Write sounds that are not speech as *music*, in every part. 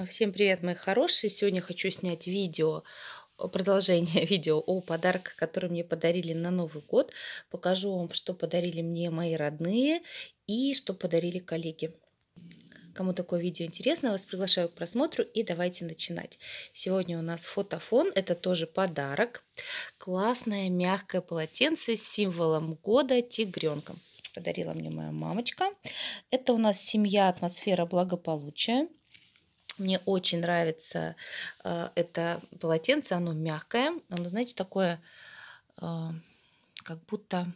А, всем привет, мои хорошие! Сегодня хочу снять видео, продолжение *laughs* видео о подарках, которые мне подарили на Новый год. Покажу вам, что подарили мне мои родные и что подарили коллеги. Кому такое видео интересно, вас приглашаю к просмотру и давайте начинать. Сегодня у нас фотофон, это тоже подарок. Классное мягкое полотенце с символом года тигренком. Подарила мне моя мамочка. Это у нас семья «Атмосфера благополучия». Мне очень нравится э, это полотенце, оно мягкое, оно, знаете, такое, э, как будто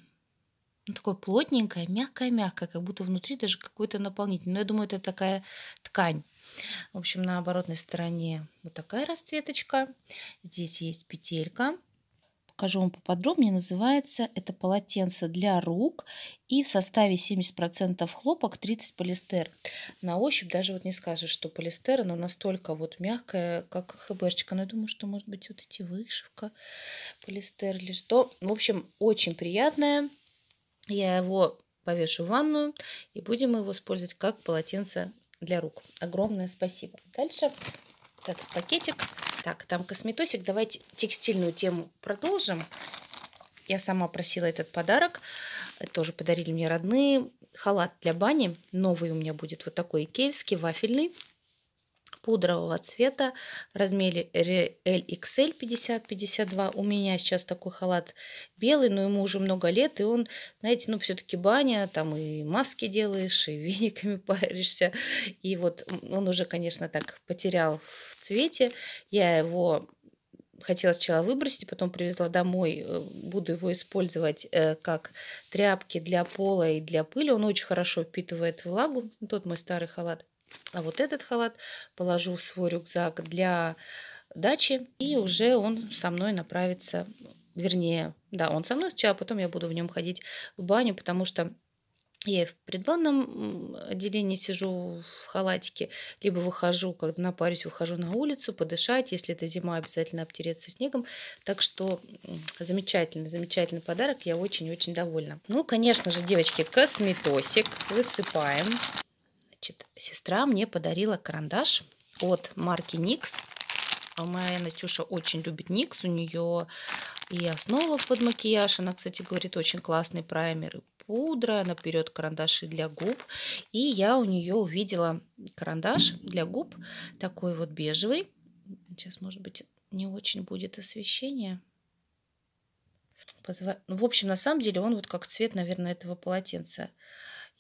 ну, такое плотненькое, мягкое-мягкое, как будто внутри даже какой-то наполнитель. Но я думаю, это такая ткань. В общем, на оборотной стороне вот такая расцветочка. Здесь есть петелька покажу вам поподробнее, называется это полотенце для рук и в составе 70% хлопок, 30 полистер. На ощупь даже вот не скажешь, что полистер, оно настолько вот мягкое, как хбрчик. Но я думаю, что может быть вот эти вышивка полистер или что. В общем, очень приятное. Я его повешу в ванную и будем его использовать как полотенце для рук. Огромное спасибо. Дальше этот пакетик. Так, там косметосик. Давайте текстильную тему продолжим. Я сама просила этот подарок. Тоже подарили мне родные. Халат для бани. Новый у меня будет вот такой икеевский, вафельный пудрового цвета в размере LXL 50-52. У меня сейчас такой халат белый, но ему уже много лет, и он, знаете, ну все-таки баня, там и маски делаешь, и *laughs* вениками паришься. И вот он уже, конечно, так потерял в цвете. Я его хотела сначала выбросить, потом привезла домой. Э, буду его использовать э, как тряпки для пола и для пыли. Он очень хорошо впитывает влагу. тот мой старый халат. А вот этот халат положу в свой рюкзак для дачи, и уже он со мной направится, вернее, да, он со мной сначала, а потом я буду в нем ходить в баню, потому что я и в предбанном отделении сижу в халатике, либо выхожу, когда напарюсь, выхожу на улицу подышать, если это зима, обязательно обтереться снегом. Так что замечательный, замечательный подарок, я очень-очень довольна. Ну, конечно же, девочки, косметосик высыпаем Значит, сестра мне подарила карандаш от марки Никс. А моя Настюша очень любит Никс. У нее и основа под макияж. Она, кстати, говорит, очень классный праймер и пудра. берет карандаши для губ. И я у нее увидела карандаш для губ. Такой вот бежевый. Сейчас, может быть, не очень будет освещение. Позва... Ну, в общем, на самом деле он вот как цвет, наверное, этого полотенца.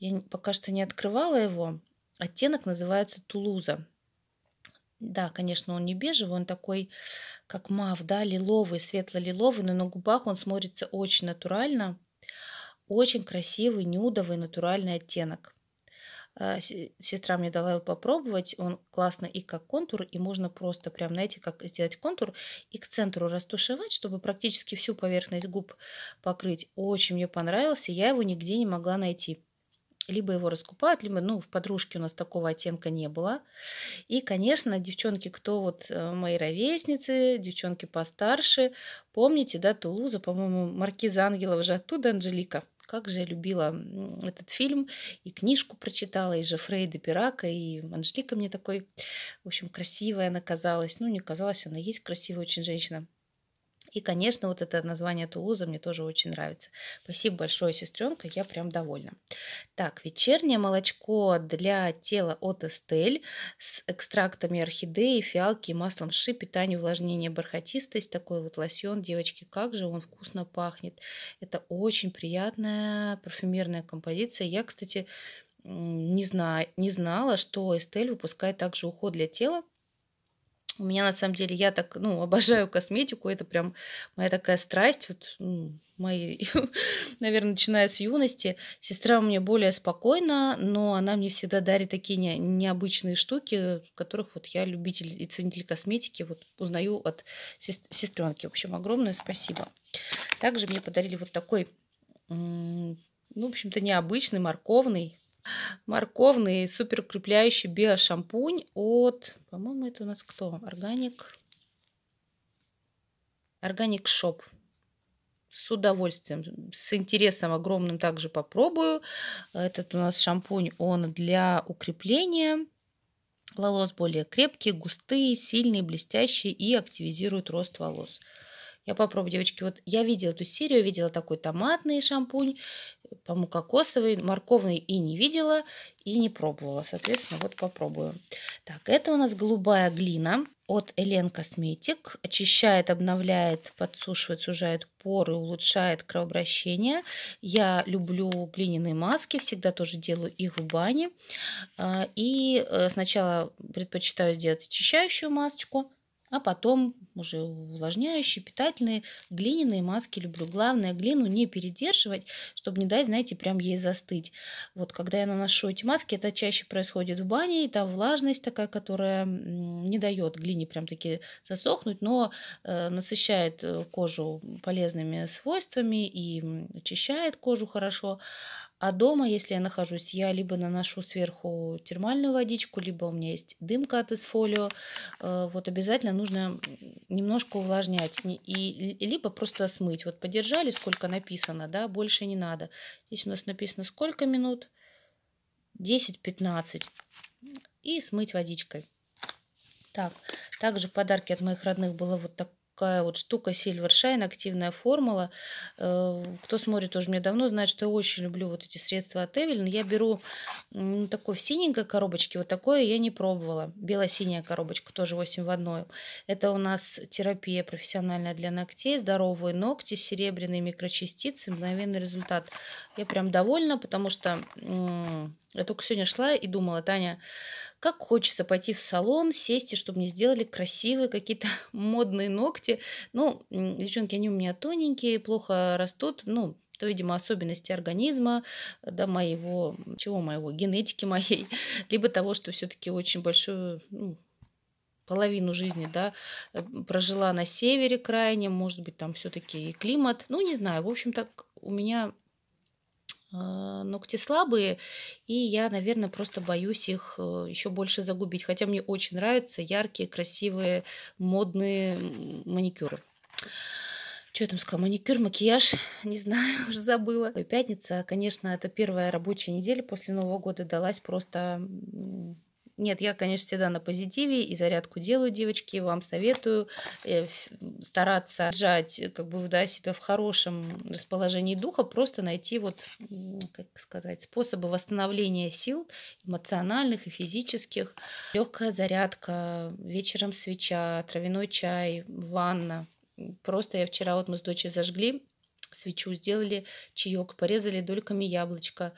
Я пока что не открывала его. Оттенок называется Тулуза. Да, конечно, он не бежевый, он такой, как мав, да, лиловый, светло-лиловый, но на губах он смотрится очень натурально. Очень красивый, нюдовый, натуральный оттенок. А, сестра мне дала его попробовать. Он классно и как контур, и можно просто прям, знаете, как сделать контур и к центру растушевать, чтобы практически всю поверхность губ покрыть. Очень мне понравился, я его нигде не могла найти либо его раскупают, либо, ну, в подружке у нас такого оттенка не было. И, конечно, девчонки, кто вот э, мои ровесницы, девчонки постарше, помните, да, Тулуза, по-моему, Маркиза Ангелов же оттуда Анжелика. Как же я любила этот фильм, и книжку прочитала, и же Фрейда Пирака, и Анжелика мне такой, в общем, красивая она казалась. Ну, не казалась, она есть красивая очень женщина. И, конечно, вот это название Тулуза мне тоже очень нравится. Спасибо большое, сестренка, я прям довольна. Так, вечернее молочко для тела от Эстель с экстрактами орхидеи, фиалки и маслом ши, питание, увлажнение, бархатистость. Такой вот лосьон, девочки, как же он вкусно пахнет. Это очень приятная парфюмерная композиция. Я, кстати, не, знаю, не знала, что Эстель выпускает также уход для тела у меня на самом деле я так, ну, обожаю косметику, это прям моя такая страсть, вот, ну, мои, *laughs* наверное, начиная с юности. Сестра у меня более спокойна, но она мне всегда дарит такие не, необычные штуки, которых вот я любитель и ценитель косметики, вот узнаю от сестренки. В общем, огромное спасибо. Также мне подарили вот такой, ну, в общем-то, необычный морковный Морковный суперукрепляющий биошампунь от, по-моему, это у нас кто? Органик. Органик Шоп. С удовольствием, с интересом огромным также попробую. Этот у нас шампунь, он для укрепления волос более крепкие, густые, сильные, блестящие и активизирует рост волос. Я попробую, девочки. Вот я видела эту серию, видела такой томатный шампунь, э, по-моему, кокосовый, морковный и не видела, и не пробовала. Соответственно, вот попробую. Так, это у нас голубая глина от Элен Косметик. Очищает, обновляет, подсушивает, сужает поры, улучшает кровообращение. Я люблю глиняные маски, всегда тоже делаю их в бане. А, и э, сначала предпочитаю сделать очищающую масочку, а потом уже увлажняющие, питательные, глиняные маски люблю. Главное глину не передерживать, чтобы не дать, знаете, прям ей застыть. Вот когда я наношу эти маски, это чаще происходит в бане, и там влажность такая, которая не дает глине прям таки засохнуть, но э, насыщает э, кожу полезными свойствами и очищает кожу хорошо. А дома, если я нахожусь, я либо наношу сверху термальную водичку, либо у меня есть дымка от эсфолио. Э, вот обязательно нужно немножко увлажнять. И, либо просто смыть. Вот подержали, сколько написано, да, больше не надо. Здесь у нас написано сколько минут. 10-15. И смыть водичкой. Так, также подарки от моих родных было вот такое такая вот штука Silvershine, активная формула. Э, кто смотрит тоже мне давно, знает, что я очень люблю вот эти средства от Эвелин. Я беру ну, такой в синенькой коробочке, вот такое я не пробовала. Бело-синяя коробочка, тоже 8 в одной. Это у нас терапия профессиональная для ногтей, здоровые ногти, серебряные микрочастицы, мгновенный результат. Я прям довольна, потому что я только сегодня шла и думала, Таня, как хочется пойти в салон, сесть, и чтобы мне сделали красивые какие-то *laughs* модные ногти. Ну, девчонки, они у меня тоненькие, плохо растут, ну, то, видимо, особенности организма, да, моего, чего моего, генетики моей, *laughs* либо того, что все-таки очень большую, ну, половину жизни, да, э, прожила на севере крайне, может быть, там все-таки и климат, ну, не знаю, в общем, так у меня а, ногти слабые, и я, наверное, просто боюсь их э, еще больше загубить. Хотя мне очень нравятся яркие, красивые, модные маникюры. Что я там сказала? Маникюр, макияж? *laughs* Не знаю, *laughs* уже забыла. пятница, конечно, это первая рабочая неделя после Нового года далась просто нет, я, конечно, всегда на позитиве и зарядку делаю, девочки. Вам советую э, стараться держать, э, как бы, да, себя в хорошем расположении духа, просто найти вот, как сказать, способы восстановления сил эмоциональных и физических. Легкая зарядка, вечером свеча, травяной чай, ванна. Просто я вчера, вот мы с дочей зажгли свечу, сделали чаек, порезали дольками яблочко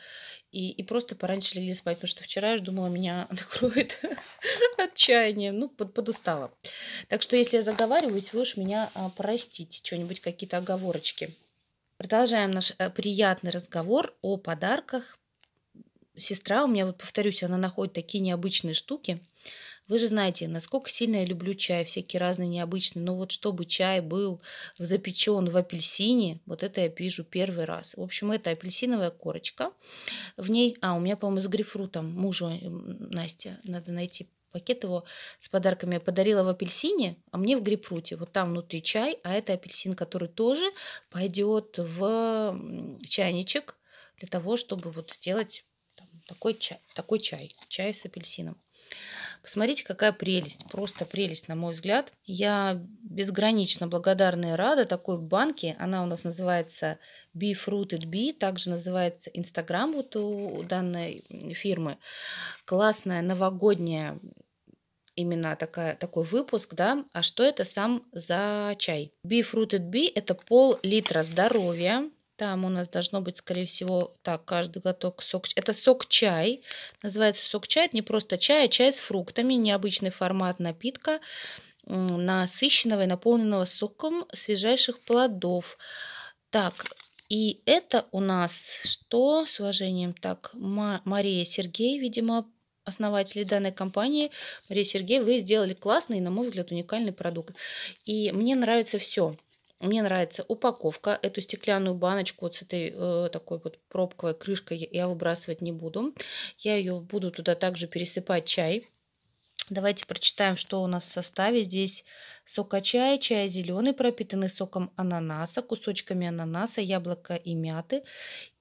и, и просто пораньше легли спать, потому что вчера я же думала, меня *laughs* накроет *laughs* отчаяние, ну, под, подустала. Так что, если я заговариваюсь, вы уж меня а, простите, что-нибудь, какие-то оговорочки. Продолжаем наш а, приятный разговор о подарках. Сестра у меня, вот повторюсь, она находит такие необычные штуки – вы же знаете, насколько сильно я люблю чай, всякие разные необычные. Но вот чтобы чай был запечен в апельсине, вот это я вижу первый раз. В общем, это апельсиновая корочка. В ней, а, у меня, по-моему, с грейпфрутом мужу э, Настя, надо найти пакет его с подарками я подарила в апельсине, а мне в грейпфруте. Вот там внутри чай, а это апельсин, который тоже пойдет в чайничек для того, чтобы вот сделать там, такой чай, такой чай, чай с апельсином. Посмотрите, какая прелесть, просто прелесть, на мой взгляд. Я безгранично благодарна и рада такой банке. Она у нас называется Befruited Bee, также называется Instagram вот у данной фирмы. Классная новогодняя именно такая, такой выпуск, да, а что это сам за чай? Befruited Bee – это пол литра здоровья, там у нас должно быть, скорее всего, так, каждый глоток сок. Это сок-чай. Называется сок-чай. Это не просто чай, а чай с фруктами. Необычный формат напитка, насыщенного и наполненного соком свежайших плодов. Так, и это у нас что? С уважением, так, Мария Сергей, видимо, основатели данной компании. Мария Сергей, вы сделали классный, на мой взгляд, уникальный продукт. И мне нравится все. Мне нравится упаковка. Эту стеклянную баночку вот с этой э, такой вот пробковой крышкой я выбрасывать не буду. Я ее буду туда также пересыпать чай. Давайте прочитаем, что у нас в составе. Здесь чая чай зеленый, пропитанный соком ананаса, кусочками ананаса, яблока и мяты.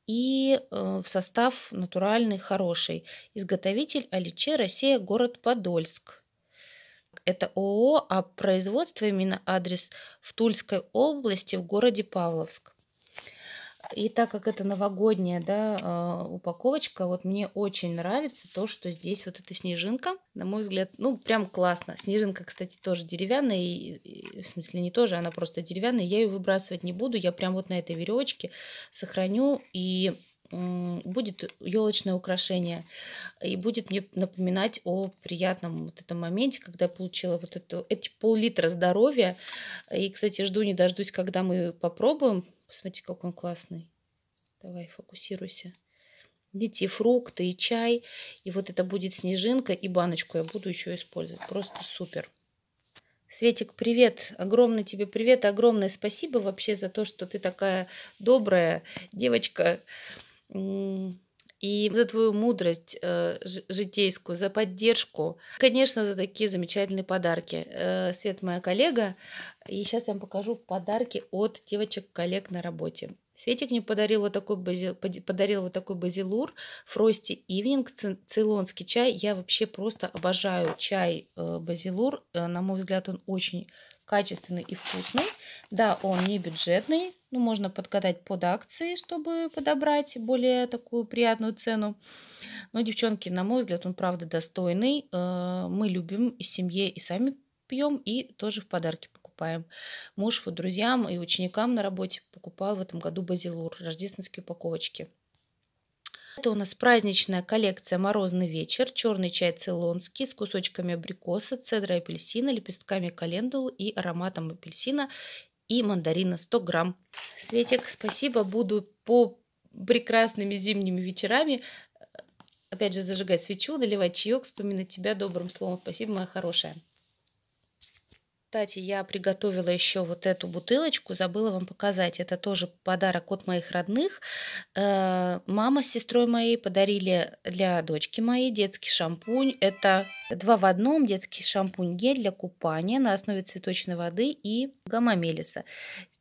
И э, в состав натуральный, хороший. Изготовитель Аличе, Россия, город Подольск. Это ООО, а производство именно адрес в Тульской области, в городе Павловск. И так как это новогодняя да, а, упаковочка, вот мне очень нравится то, что здесь вот эта снежинка, на мой взгляд, ну прям классно. Снежинка, кстати, тоже деревянная, и, и, в смысле не тоже, она просто деревянная. Я ее выбрасывать не буду, я прям вот на этой веревочке сохраню и будет елочное украшение и будет мне напоминать о приятном вот этом моменте, когда я получила вот эту эти пол-литра здоровья. И, кстати, жду не дождусь, когда мы попробуем. Посмотрите, какой он классный. Давай, фокусируйся. Видите, и фрукты, и чай. И вот это будет снежинка, и баночку я буду еще использовать. Просто супер. Светик, привет. Огромный тебе привет. Огромное спасибо вообще за то, что ты такая добрая девочка и за твою мудрость э, житейскую, за поддержку. Конечно, за такие замечательные подарки. Э, Свет моя коллега. И сейчас я вам покажу подарки от девочек-коллег на работе. Светик мне подарил вот такой, базил, подарил вот такой базилур, фрости ивнинг, цейлонский чай. Я вообще просто обожаю чай э, базилур. Э, на мой взгляд, он очень качественный и вкусный. Да, он не бюджетный, но ну, можно подгадать под акции, чтобы подобрать более такую приятную цену. Но, девчонки, на мой взгляд, он правда достойный. Э, мы любим и семье, и сами пьем, и тоже в подарки покупаем. Муж вот друзьям и ученикам на работе покупал в этом году базилур, рождественские упаковочки. Это у нас праздничная коллекция «Морозный вечер», черный чай цейлонский с кусочками абрикоса, цедра апельсина, лепестками календул и ароматом апельсина и мандарина 100 грамм. Светик, спасибо, буду по прекрасными зимними вечерами э, опять же зажигать свечу, доливать чаек, вспоминать тебя добрым словом. Спасибо, моя хорошая. Кстати, я приготовила еще вот эту бутылочку, забыла вам показать. Это тоже подарок от моих родных. Э, мама с сестрой моей подарили для дочки моей детский шампунь. Это два в одном детский шампунь-гель для купания на основе цветочной воды и гамамелиса.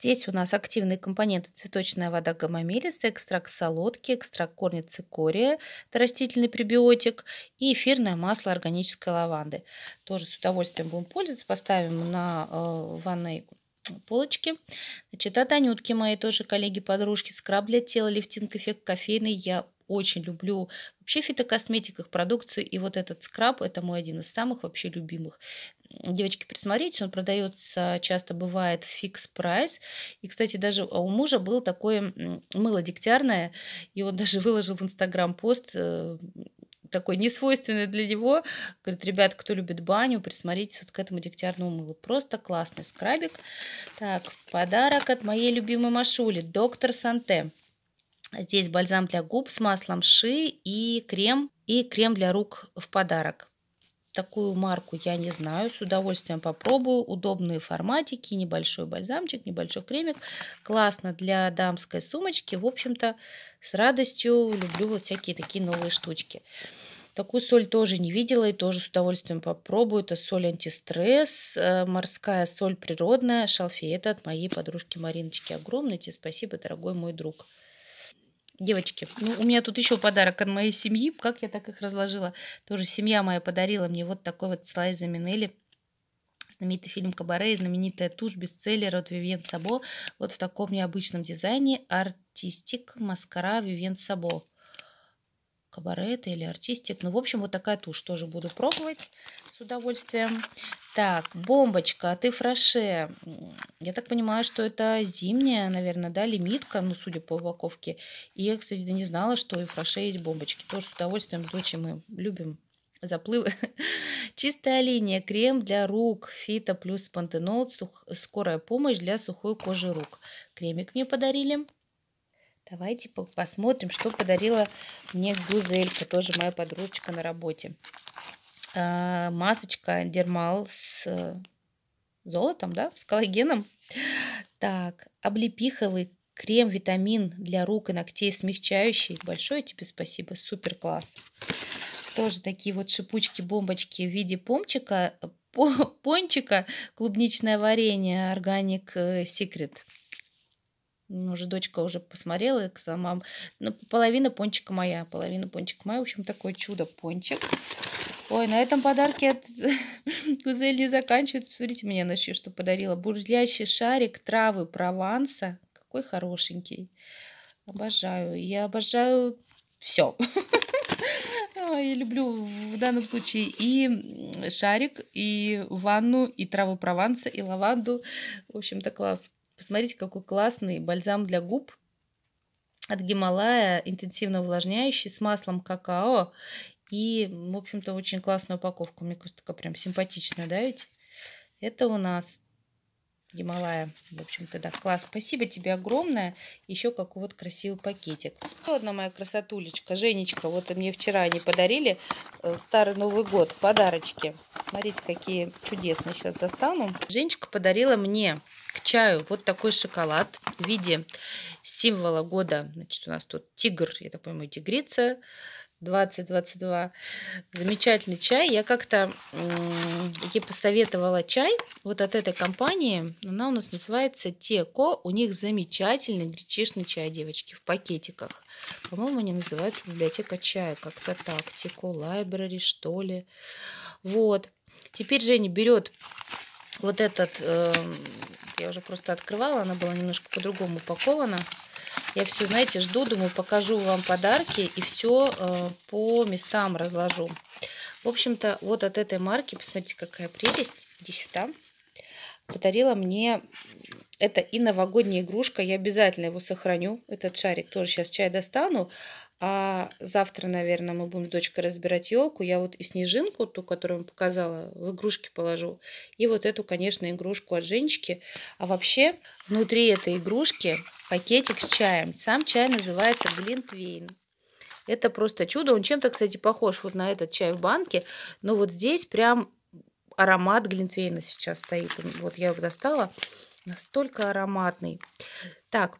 Здесь у нас активные компоненты цветочная вода гомомелиса, экстракт солодки, экстракт корня цикория, это растительный пребиотик и эфирное масло органической лаванды. Тоже с удовольствием будем пользоваться, поставим на э, ванной полочки. Значит, от Анютки моей тоже коллеги-подружки. Скраб для тела, лифтинг эффект кофейный. Я очень люблю вообще фитокосметиках, продукцию. И вот этот скраб – это мой один из самых вообще любимых. Девочки, присмотрите, он продается, часто бывает, фикс прайс. И, кстати, даже у мужа было такое мыло дегтярное, и он *laughs* даже выложил в Инстаграм пост, э, такой несвойственный для него. Говорит, ребят, кто любит баню, присмотритесь вот к этому дегтярному мылу. Просто классный скрабик. Так, подарок от моей любимой Машули, доктор Санте. Здесь бальзам для губ с маслом ши и крем, и крем для рук в подарок. Такую марку я не знаю, с удовольствием попробую. Удобные форматики, небольшой бальзамчик, небольшой кремик. Классно для дамской сумочки. В общем-то, с радостью люблю вот всякие такие новые штучки. Такую соль тоже не видела и тоже с удовольствием попробую. Это соль антистресс, э, морская соль природная, шалфей. Это от моей подружки Мариночки. Огромное тебе спасибо, дорогой мой друг. Девочки, ну у меня тут еще подарок от моей семьи. Как я так их разложила? Тоже семья моя подарила мне вот такой вот слайс Заминелли. Знаменитый фильм «Кабаре» и знаменитая тушь бестселлер от Вивьен Сабо. Вот в таком необычном дизайне. Артистик, маскара Вивьен Сабо кабарет или артистик. Ну, в общем, вот такая тушь тоже буду пробовать с удовольствием. Так, бомбочка, а ты фраше. Я так понимаю, что это зимняя, наверное, да, лимитка, ну, судя по упаковке. И я, кстати, да не знала, что и фраше есть бомбочки. Тоже с удовольствием, дочи, мы любим заплывы. *laughs* Чистая линия. Крем для рук. Фито плюс пантенол. Сух... Скорая помощь для сухой кожи рук. Кремик мне подарили. Давайте типа, посмотрим, что подарила мне Гузелька, тоже моя подружечка на работе. А, масочка Дермал с э, золотом, да, с коллагеном. Так, облепиховый крем, витамин для рук и ногтей смягчающий. Большое тебе спасибо, супер класс. Тоже такие вот шипучки-бомбочки в виде помчика, э, *laughs* пончика, клубничное варенье Organic Secret. Э, уже дочка уже посмотрела к сама. Ну, половина пончика моя, половина пончика моя. В общем, такое чудо пончик. Ой, на этом подарки от Гузель *laughs* не заканчивается. Посмотрите, мне она еще что подарила. Бурлящий шарик травы Прованса. Какой хорошенький. Обожаю. Я обожаю все. *laughs* Я люблю в данном случае и шарик, и ванну, и траву Прованса, и лаванду. В общем-то, класс. Посмотрите, какой классный бальзам для губ от Гималая, интенсивно увлажняющий, с маслом какао. И, в общем-то, очень классная упаковка. Мне кажется, такая прям симпатичная, да ведь? Это у нас Гималая. В общем, то да, класс. Спасибо тебе огромное. Еще какой вот красивый пакетик. Еще одна моя красотулечка. Женечка. Вот мне вчера они подарили э, Старый Новый год. Подарочки. Смотрите, какие чудесные. Сейчас достану. Женечка подарила мне к чаю вот такой шоколад в виде символа года. Значит, у нас тут тигр, я так понимаю, тигрица. 2022. Замечательный чай. Я как-то ей посоветовала чай вот от этой компании. Она у нас называется Теко. У них замечательный гречишный чай, девочки, в пакетиках. По-моему, они называются библиотека чая. Как-то так. Теко Лайбрери, что ли. Вот. Теперь Женя берет вот этот... Э, я уже просто открывала. Она была немножко по-другому упакована. Я все, знаете, жду, думаю, покажу вам подарки и все э, по местам разложу. В общем-то, вот от этой марки, посмотрите, какая прелесть. Иди сюда. Подарила мне это и новогодняя игрушка. Я обязательно его сохраню. Этот шарик тоже сейчас чай достану. А завтра, наверное, мы будем с дочкой разбирать елку. Я вот и снежинку, ту, которую вам показала, в игрушки положу. И вот эту, конечно, игрушку от Женечки. А вообще, внутри этой игрушки пакетик с чаем. Сам чай называется глинтвейн. Это просто чудо. Он чем-то, кстати, похож вот на этот чай в банке. Но вот здесь прям аромат глинтвейна сейчас стоит. Вот я его достала. Настолько ароматный. Так,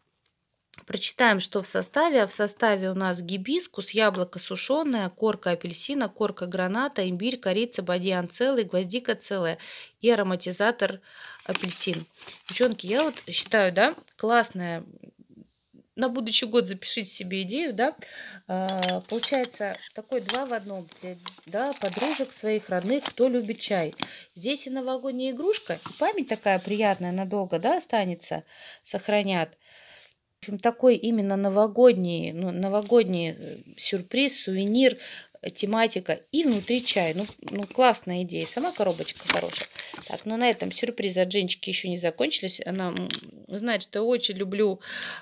Прочитаем, что в составе. А в составе у нас гибискус, яблоко сушеное, корка апельсина, корка граната, имбирь, корица, бадьян целый, гвоздика целая и ароматизатор апельсин. Девчонки, я вот считаю, да, классная на будущий год запишите себе идею, да, а, получается такой два в одном, для, да, подружек своих родных, кто любит чай. Здесь и новогодняя игрушка, и память такая приятная надолго, да, останется, сохранят. В общем, такой именно новогодний, ну, новогодний э, сюрприз, сувенир, э, тематика и внутри чай. Ну, ну, классная идея. Сама коробочка хорошая. Так, но ну, на этом сюрпризы от Женечки еще не закончились. Она знает, что я очень люблю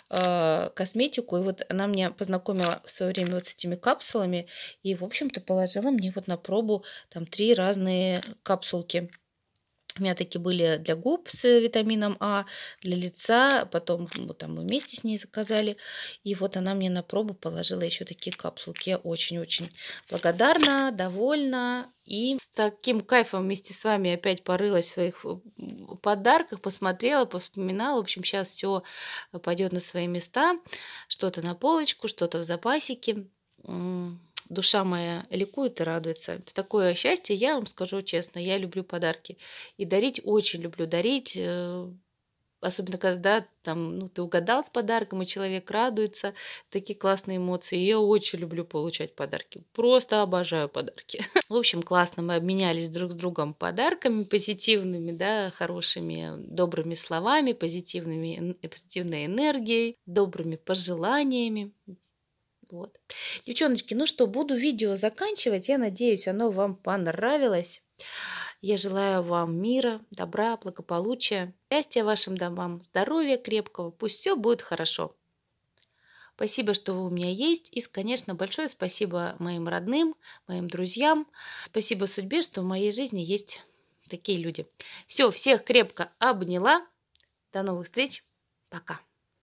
э, косметику. И вот она меня познакомила в свое время вот с этими капсулами. И, в общем-то, положила мне вот на пробу там три разные капсулки. У меня такие были для губ с витамином А, для лица. Потом вот там мы вместе с ней заказали. И вот она мне на пробу положила еще такие капсулки. Я очень-очень благодарна, довольна. И с таким кайфом вместе с вами опять порылась в своих э, подарках, посмотрела, повспоминала. В общем, сейчас все пойдет на свои места. Что-то на полочку, что-то в запасике душа моя ликует и радуется. Это такое счастье, я вам скажу честно, я люблю подарки. И дарить очень люблю дарить, э, особенно когда там, ну, ты угадал с подарком, и человек радуется, такие классные эмоции. Я очень люблю получать подарки, просто обожаю подарки. *laughs* В общем, классно мы обменялись друг с другом подарками позитивными, да, хорошими, добрыми словами, позитивными, э, позитивной энергией, добрыми пожеланиями. Вот. Девчоночки, ну что, буду видео заканчивать. Я надеюсь, оно вам понравилось. Я желаю вам мира, добра, благополучия, счастья вашим домам, здоровья крепкого. Пусть все будет хорошо. Спасибо, что вы у меня есть. И, конечно, большое спасибо моим родным, моим друзьям. Спасибо судьбе, что в моей жизни есть такие люди. Все, всех крепко обняла. До новых встреч. Пока.